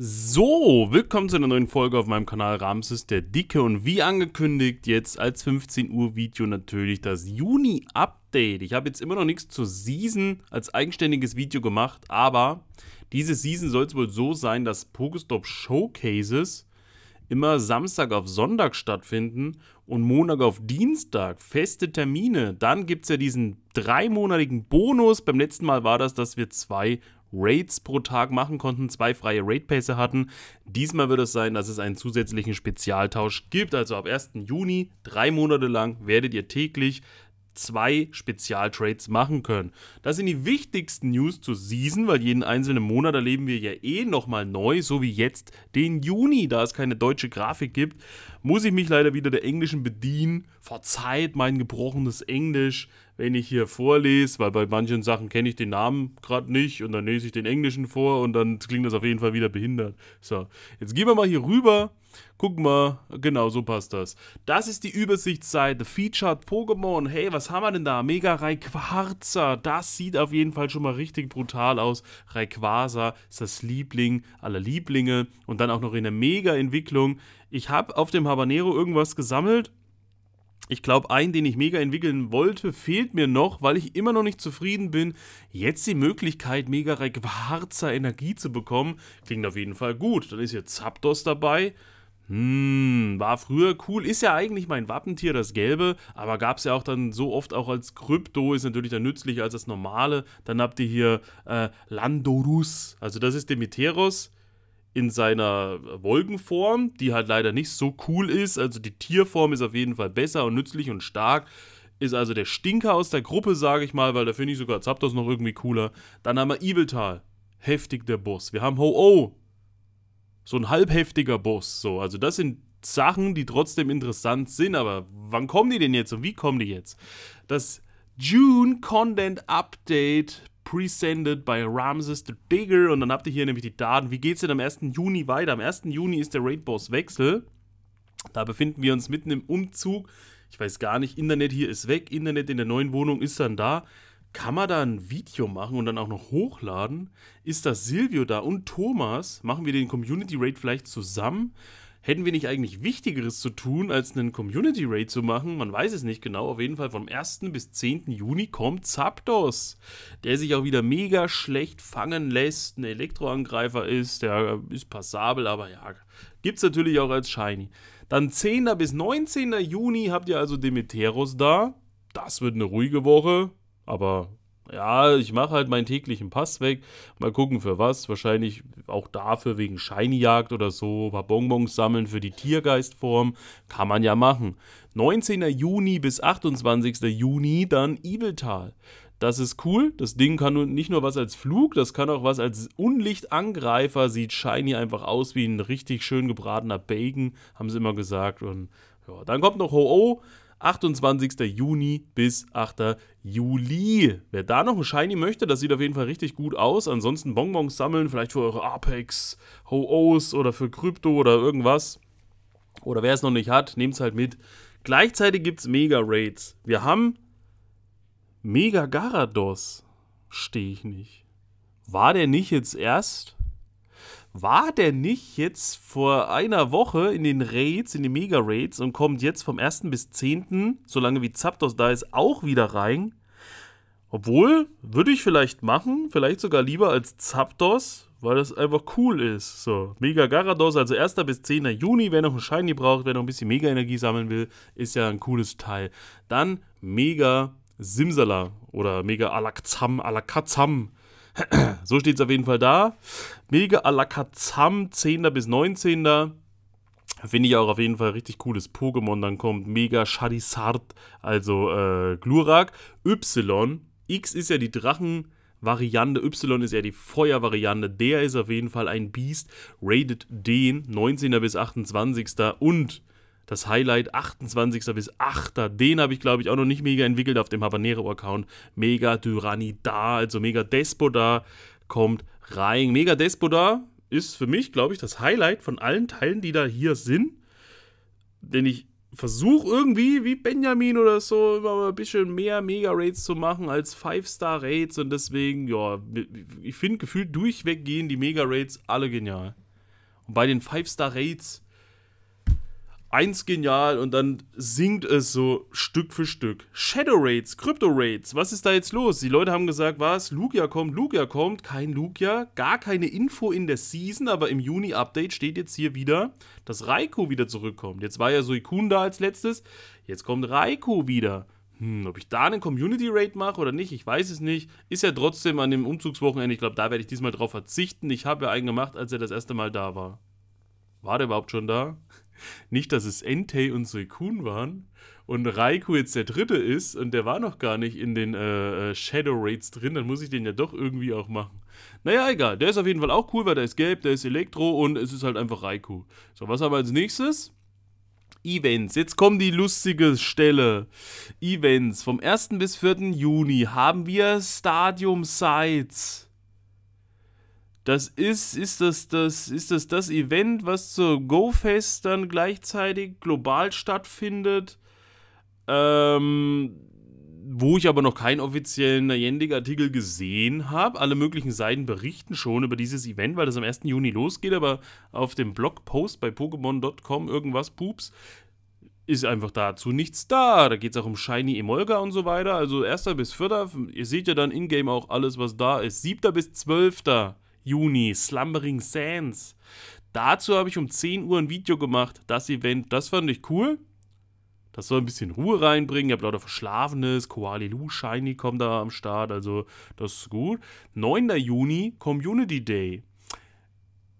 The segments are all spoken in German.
So, willkommen zu einer neuen Folge auf meinem Kanal Ramses der Dicke und wie angekündigt jetzt als 15 Uhr Video natürlich das Juni-Update. Ich habe jetzt immer noch nichts zur Season als eigenständiges Video gemacht, aber diese Season soll es wohl so sein, dass Pokestop Showcases immer Samstag auf Sonntag stattfinden und Montag auf Dienstag. Feste Termine. Dann gibt es ja diesen dreimonatigen Bonus. Beim letzten Mal war das, dass wir zwei Raids pro Tag machen konnten, zwei freie Raid-Pässe hatten. Diesmal wird es sein, dass es einen zusätzlichen Spezialtausch gibt. Also ab 1. Juni, drei Monate lang, werdet ihr täglich zwei Spezialtrades machen können. Das sind die wichtigsten News zur Season, weil jeden einzelnen Monat erleben wir ja eh nochmal neu, so wie jetzt den Juni, da es keine deutsche Grafik gibt, muss ich mich leider wieder der englischen bedienen. Verzeiht mein gebrochenes Englisch wenn ich hier vorlese, weil bei manchen Sachen kenne ich den Namen gerade nicht und dann lese ich den Englischen vor und dann klingt das auf jeden Fall wieder behindert. So, jetzt gehen wir mal hier rüber. Guck mal, genau so passt das. Das ist die Übersichtsseite, Featured Pokémon. Hey, was haben wir denn da? Mega Rayquaza. Das sieht auf jeden Fall schon mal richtig brutal aus. Rayquaza ist das Liebling aller Lieblinge und dann auch noch in der Mega-Entwicklung. Ich habe auf dem Habanero irgendwas gesammelt ich glaube, einen, den ich mega entwickeln wollte, fehlt mir noch, weil ich immer noch nicht zufrieden bin, jetzt die Möglichkeit, mega Harzer Energie zu bekommen. Klingt auf jeden Fall gut. Dann ist jetzt Zapdos dabei. Hm, war früher cool. Ist ja eigentlich mein Wappentier, das Gelbe, aber gab es ja auch dann so oft auch als Krypto, ist natürlich dann nützlicher als das normale. Dann habt ihr hier äh, Landorus, also das ist Demeteros in seiner Wolkenform, die halt leider nicht so cool ist. Also die Tierform ist auf jeden Fall besser und nützlich und stark. Ist also der Stinker aus der Gruppe, sage ich mal, weil da finde ich sogar Zapdos noch irgendwie cooler. Dann haben wir Ibeltal. Heftig der Boss. Wir haben Ho-Oh. So ein halbheftiger Boss. So, also das sind Sachen, die trotzdem interessant sind, aber wann kommen die denn jetzt und wie kommen die jetzt? Das June Content Update presented by Ramses the Digger. Und dann habt ihr hier nämlich die Daten. Wie geht es denn am 1. Juni weiter? Am 1. Juni ist der Raid Boss Wechsel. Da befinden wir uns mitten im Umzug. Ich weiß gar nicht, Internet hier ist weg, Internet in der neuen Wohnung ist dann da. Kann man da ein Video machen und dann auch noch hochladen? Ist da Silvio da und Thomas? Machen wir den Community Raid vielleicht zusammen? hätten wir nicht eigentlich Wichtigeres zu tun, als einen Community Raid zu machen? Man weiß es nicht genau. Auf jeden Fall vom 1. bis 10. Juni kommt Zapdos, der sich auch wieder mega schlecht fangen lässt, ein Elektroangreifer ist, der ist passabel, aber ja, gibt es natürlich auch als Shiny. Dann 10. bis 19. Juni habt ihr also Demeteros da. Das wird eine ruhige Woche, aber ja, ich mache halt meinen täglichen Pass weg. Mal gucken für was. Wahrscheinlich auch dafür wegen Scheinjagd oder so. Ein paar Bonbons sammeln für die Tiergeistform. Kann man ja machen. 19. Juni bis 28. Juni dann Ibeltal. Das ist cool. Das Ding kann nicht nur was als Flug, das kann auch was als Unlichtangreifer. Sieht Shiny einfach aus wie ein richtig schön gebratener Bacon, haben sie immer gesagt. Und ja, dann kommt noch Ho-Oh. -Oh. 28. Juni bis 8. Juli. Wer da noch ein Shiny möchte, das sieht auf jeden Fall richtig gut aus. Ansonsten Bonbons sammeln, vielleicht für eure Apex, Ho-Os oder für Krypto oder irgendwas. Oder wer es noch nicht hat, nehmt es halt mit. Gleichzeitig gibt es Mega-Raids. Wir haben Mega Garados. Stehe ich nicht. War der nicht jetzt erst war der nicht jetzt vor einer Woche in den Raids, in den Mega-Raids und kommt jetzt vom 1. bis 10., solange wie Zapdos da ist, auch wieder rein? Obwohl, würde ich vielleicht machen, vielleicht sogar lieber als Zapdos, weil das einfach cool ist. So, Mega Garados, also 1. bis 10. Juni, wer noch einen Shiny braucht, wer noch ein bisschen Mega-Energie sammeln will, ist ja ein cooles Teil. Dann Mega Simsala oder Mega Alakzam, Alakazam so steht es auf jeden Fall da. Mega Alakazam, 10. bis 19. Finde ich auch auf jeden Fall richtig cooles Pokémon. Dann kommt Mega Charizard, also äh, Glurak. Y, X ist ja die Drachen. Variante Y ist ja die Feuervariante. Der ist auf jeden Fall ein Beast. Rated den 19. bis 28. und das Highlight 28. bis 8. Den habe ich, glaube ich, auch noch nicht mega entwickelt auf dem Habanero-Account. Mega Tyranida, also Mega Despoda kommt rein. Mega Despoda ist für mich, glaube ich, das Highlight von allen Teilen, die da hier sind. Denn ich versuche irgendwie, wie Benjamin oder so, immer ein bisschen mehr Mega-Raids zu machen als 5-Star-Raids. Und deswegen, ja, ich finde gefühlt durchweg gehen die Mega-Raids alle genial. Und bei den 5-Star-Raids eins genial und dann sinkt es so Stück für Stück. Shadow Raids, Crypto Raids, was ist da jetzt los? Die Leute haben gesagt, was? Lugia kommt, Lugia kommt, kein Lugia, gar keine Info in der Season, aber im Juni-Update steht jetzt hier wieder, dass Raikou wieder zurückkommt. Jetzt war ja Suikun da als letztes, jetzt kommt Raikou wieder. Hm, ob ich da einen Community Raid mache oder nicht, ich weiß es nicht. Ist ja trotzdem an dem Umzugswochenende, ich glaube, da werde ich diesmal drauf verzichten. Ich habe ja einen gemacht, als er das erste Mal da war. War der überhaupt schon da? Nicht, dass es Entei und Suikun waren und Raikou jetzt der dritte ist und der war noch gar nicht in den äh, äh, Shadow Raids drin, dann muss ich den ja doch irgendwie auch machen. Naja, egal. Der ist auf jeden Fall auch cool, weil der ist gelb, der ist Elektro und es ist halt einfach Raikou. So, was haben wir als nächstes? Events. Jetzt kommt die lustige Stelle. Events. Vom 1. bis 4. Juni haben wir Stadium Sites. Das ist, ist das, das, ist das, das Event, was zur GoFest dann gleichzeitig global stattfindet. Ähm, wo ich aber noch keinen offiziellen Niantic-Artikel gesehen habe. Alle möglichen Seiten berichten schon über dieses Event, weil das am 1. Juni losgeht, aber auf dem Blogpost bei Pokémon.com irgendwas, Pups, ist einfach dazu nichts da. Da geht es auch um Shiny Emolga und so weiter. Also 1. bis 4. Ihr seht ja dann in-game auch alles, was da ist. 7. bis 12. Juni, Slumbering Sands. Dazu habe ich um 10 Uhr ein Video gemacht, das Event, das fand ich cool. Das soll ein bisschen Ruhe reinbringen. Ihr habt lauter Verschlafenes, Koalilu, Shiny kommt da am Start, also das ist gut. 9. Juni, Community Day.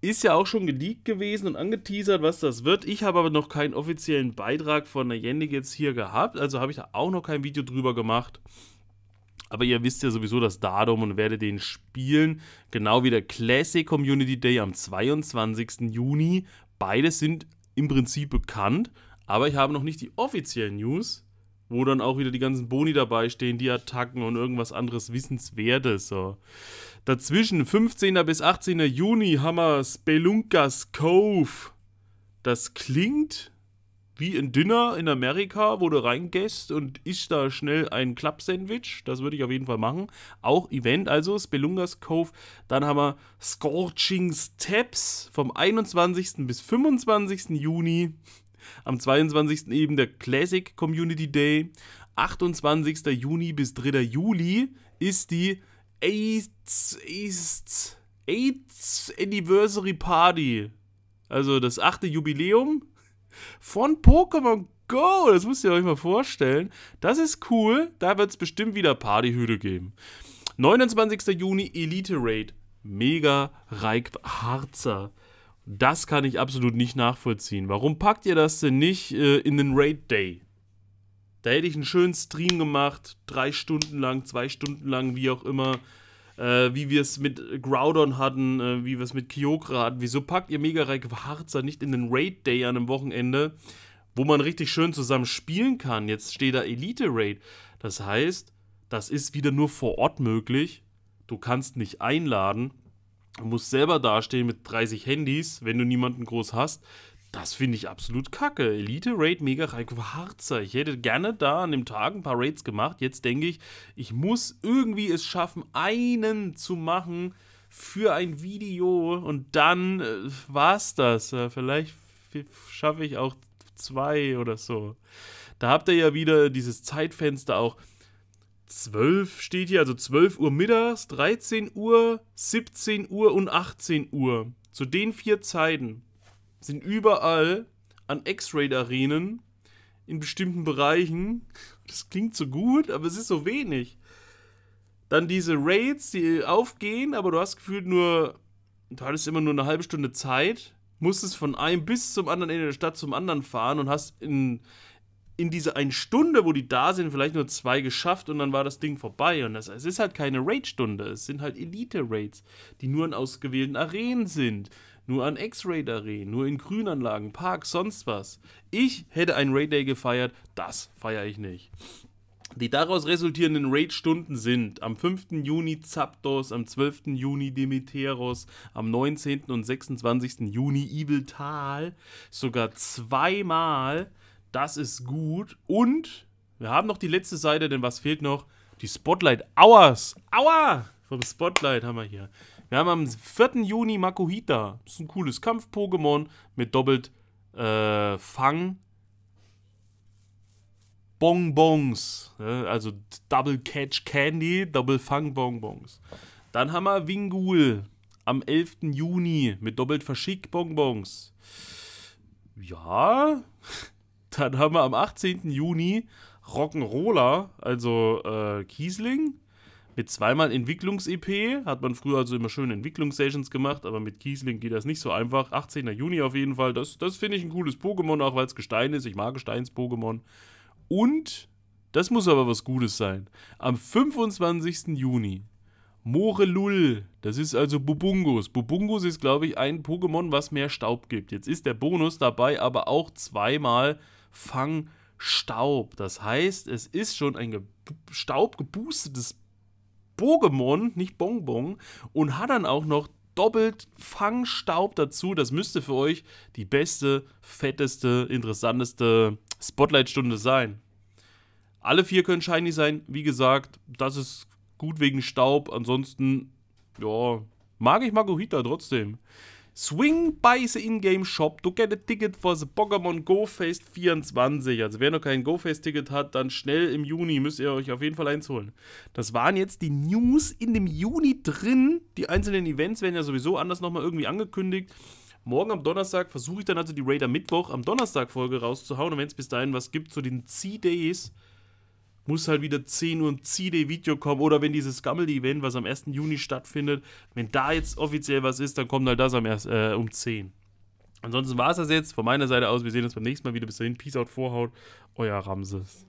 Ist ja auch schon geleakt gewesen und angeteasert, was das wird. Ich habe aber noch keinen offiziellen Beitrag von der Jendik jetzt hier gehabt, also habe ich da auch noch kein Video drüber gemacht. Aber ihr wisst ja sowieso das Datum und werdet den spielen. Genau wie der Classic Community Day am 22. Juni. Beide sind im Prinzip bekannt, aber ich habe noch nicht die offiziellen News, wo dann auch wieder die ganzen Boni dabei stehen, die Attacken und irgendwas anderes Wissenswertes. So. Dazwischen, 15. bis 18. Juni, haben wir Spelunkas Cove. Das klingt wie ein Dinner in Amerika, wo du reingehst und isst da schnell ein Club-Sandwich. Das würde ich auf jeden Fall machen. Auch Event, also Spelungas Cove. Dann haben wir Scorching Steps vom 21. bis 25. Juni. Am 22. eben der Classic Community Day. 28. Juni bis 3. Juli ist die AIDS, th Anniversary Party. Also das achte Jubiläum von Pokémon Go, das müsst ihr euch mal vorstellen. Das ist cool, da wird es bestimmt wieder Partyhüte geben. 29. Juni Elite Raid. Mega Reik Harzer. Das kann ich absolut nicht nachvollziehen. Warum packt ihr das denn nicht äh, in den Raid Day? Da hätte ich einen schönen Stream gemacht, drei Stunden lang, zwei Stunden lang, wie auch immer äh, wie wir es mit Groudon hatten, äh, wie wir es mit Kyokra hatten. Wieso packt ihr Mega Harzer nicht in den Raid Day an einem Wochenende, wo man richtig schön zusammen spielen kann? Jetzt steht da Elite Raid. Das heißt, das ist wieder nur vor Ort möglich. Du kannst nicht einladen. Du musst selber dastehen mit 30 Handys, wenn du niemanden groß hast, das finde ich absolut kacke. Elite Raid Mega Raiko Harzer. Ich hätte gerne da an dem Tag ein paar Raids gemacht. Jetzt denke ich, ich muss irgendwie es schaffen, einen zu machen für ein Video und dann äh, war's das. Äh, vielleicht schaffe ich auch zwei oder so. Da habt ihr ja wieder dieses Zeitfenster auch. 12 steht hier, also 12 Uhr mittags, 13 Uhr, 17 Uhr und 18 Uhr. Zu den vier Zeiten sind überall an X-Raid-Arenen in bestimmten Bereichen. Das klingt so gut, aber es ist so wenig. Dann diese Raids, die aufgehen, aber du hast gefühlt nur, du hattest immer nur eine halbe Stunde Zeit, musstest von einem bis zum anderen Ende der Stadt zum anderen fahren und hast in, in dieser einen Stunde, wo die da sind, vielleicht nur zwei geschafft und dann war das Ding vorbei. Und das, es ist halt keine Raid-Stunde, es sind halt Elite-Raids, die nur in ausgewählten Arenen sind nur an X-Ray-Array, nur in Grünanlagen, Parks, sonst was. Ich hätte ein Raid Day gefeiert, das feiere ich nicht. Die daraus resultierenden Raid-Stunden sind am 5. Juni Zapdos, am 12. Juni Demeteros, am 19. und 26. Juni Ibeltal, sogar zweimal. Das ist gut. Und wir haben noch die letzte Seite, denn was fehlt noch? Die Spotlight Hours. Aua! Vom Spotlight haben wir hier. Wir haben am 4. Juni Makuhita. Das ist ein cooles Kampf-Pokémon mit doppelt äh, Fang. Bonbons. Also Double Catch Candy, Double Fang Bonbons. Dann haben wir Wingul am 11. Juni mit doppelt Verschick Bonbons. Ja. Dann haben wir am 18. Juni Rock'n'Roller, also äh, Kiesling mit zweimal Entwicklungs-EP. Hat man früher also immer schöne Entwicklungs-Sessions gemacht, aber mit Kiesling geht das nicht so einfach. 18. Juni auf jeden Fall. Das, das finde ich ein cooles Pokémon, auch weil es Gestein ist. Ich mag Gesteins-Pokémon. Und, das muss aber was Gutes sein, am 25. Juni. Morelul, das ist also Bubungus. Bubungus ist, glaube ich, ein Pokémon, was mehr Staub gibt. Jetzt ist der Bonus dabei aber auch zweimal Fang Staub. Das heißt, es ist schon ein ge Staub geboostes Bogemon, nicht Bonbon, und hat dann auch noch doppelt Fangstaub dazu. Das müsste für euch die beste, fetteste, interessanteste Spotlight-Stunde sein. Alle vier können shiny sein. Wie gesagt, das ist gut wegen Staub. Ansonsten, ja, mag ich Magohita trotzdem. Swing by the in-game shop to get a ticket for the Pokémon Go Fest 24. Also wer noch kein Go Fest Ticket hat, dann schnell im Juni müsst ihr euch auf jeden Fall eins holen. Das waren jetzt die News in dem Juni drin. Die einzelnen Events werden ja sowieso anders nochmal irgendwie angekündigt. Morgen am Donnerstag versuche ich dann also die Raider Mittwoch am Donnerstag Folge rauszuhauen. Und wenn es bis dahin was gibt zu den C-Days, muss halt wieder 10 Uhr ein CD-Video kommen. Oder wenn dieses Gammel-Event, was am 1. Juni stattfindet, wenn da jetzt offiziell was ist, dann kommt halt das am erst, äh, um 10. Ansonsten war es das jetzt von meiner Seite aus. Wir sehen uns beim nächsten Mal wieder. Bis dahin, Peace out, Vorhaut, euer Ramses.